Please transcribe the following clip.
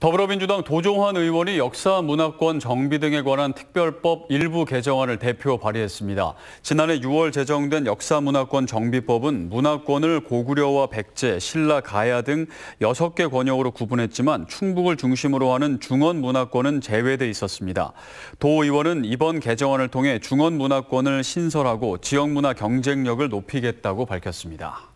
더불어민주당 도종환 의원이 역사 문화권 정비 등에 관한 특별법 일부 개정안을 대표 발의했습니다. 지난해 6월 제정된 역사 문화권 정비법은 문화권을 고구려와 백제, 신라, 가야 등 6개 권역으로 구분했지만 충북을 중심으로 하는 중원 문화권은 제외돼 있었습니다. 도 의원은 이번 개정안을 통해 중원 문화권을 신설하고 지역 문화 경쟁력을 높이겠다고 밝혔습니다.